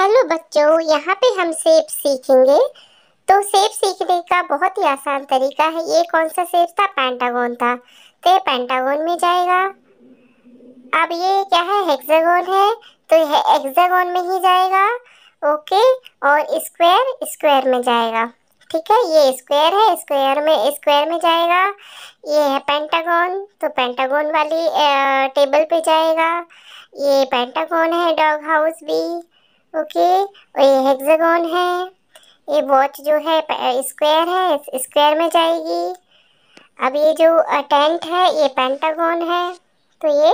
hello बच्चों यहाँ पे हम सेब सीखेंगे तो सेब सीखने का बहुत ही आसान तरीका है ये कौन सा सेब था पेंटागोन था तो ये पेंटागोन में जाएगा अब ये क्या है हेक्सागोन है तो यह एक्सागोन में ही जाएगा ओके और स्क्वायर स्क्वायर में जाएगा ठीक है ये स्क्वायर है स्क्वायर में स्क्वायर में जाएगा ये है पेंटागोन तो पेंटागोन वाली टेबल पे जाएगा ये पेंटागोन है डॉग हाउस भी ओके और ये हेक्सागोन है ये वॉच जो है स्क्वायर है स्क्वायर में जाएगी अब ये जो टेंट है ये पेंटागोन है तो ये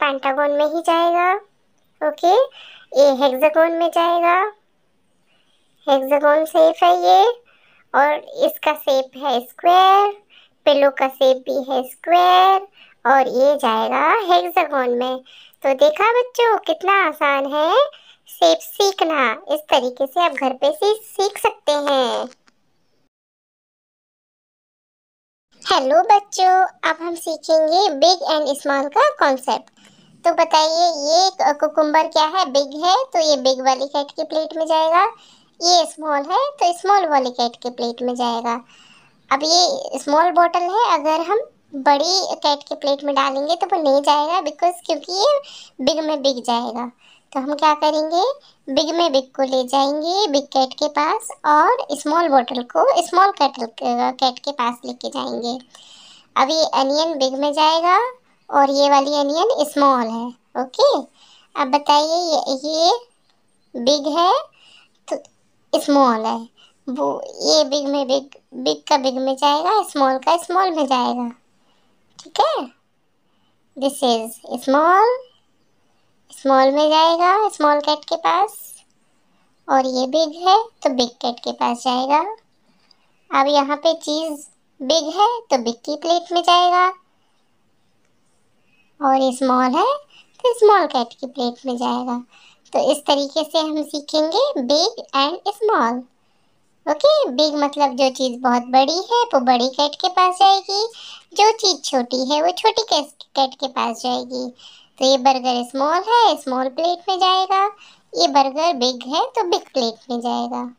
पेंटागोन में ही जाएगा ओके ये हेक्सागोन में जाएगा हेक्सागोन सेप है ये और इसका सेप है स्क्वायर पिलो का सेप भी है स्क्वायर और ये जाएगा हेक्सागोन में तो देखा बच्चों कितना आसान है शेप सीखना इस तरीके से आप घर पे से सीख सकते हैं हेलो बच्चों अब हम सीखेंगे बिग एंड स्मॉल का कॉन्सेप्ट तो बताइए ये कुकुम्बर क्या है बिग है तो ये बिग वाली कैट की प्लेट में जाएगा ये स्मॉल है तो स्मॉल वाली कैट की प्लेट में जाएगा अब ये स्मॉल बॉटल है अगर हम बड़ी कैट की प्लेट में डालेंगे तो वो नहीं जाएगा बिकॉज क्योंकि ये बिग में बिग जाएगा तो हम क्या करेंगे बिग में बिग को ले जाएंगे बिग कैट के पास और स्मॉल बॉटल को स्मॉल कैटल कैट के पास लेके जाएंगे अब ये अनियन बिग में जाएगा और ये वाली अनियन स्मॉल है ओके अब बताइए ये ये बिग है तो स्मॉल है वो ये बिग में बिग बिग का बिग में जाएगा स्मॉल का स्मॉल में जाएगा ठीक है दिस इज स्मॉल स्मॉल में जाएगा स्मॉल कैट के पास और ये बिग है तो बिग कैट के पास जाएगा अब यहाँ पे चीज़ बिग है तो बिग की प्लेट में जाएगा और ये स्मॉल है तो स्मॉल कैट की प्लेट में जाएगा तो इस तरीके से हम सीखेंगे big and small okay big मतलब जो चीज़ बहुत बड़ी है वो बड़ी कैट के पास जाएगी जो चीज़ छोटी है वो छोटी कैट के पास जाएगी तो ये बर्गर स्मॉल है स्मॉल प्लेट में जाएगा ये बर्गर बिग है तो बिग प्लेट में जाएगा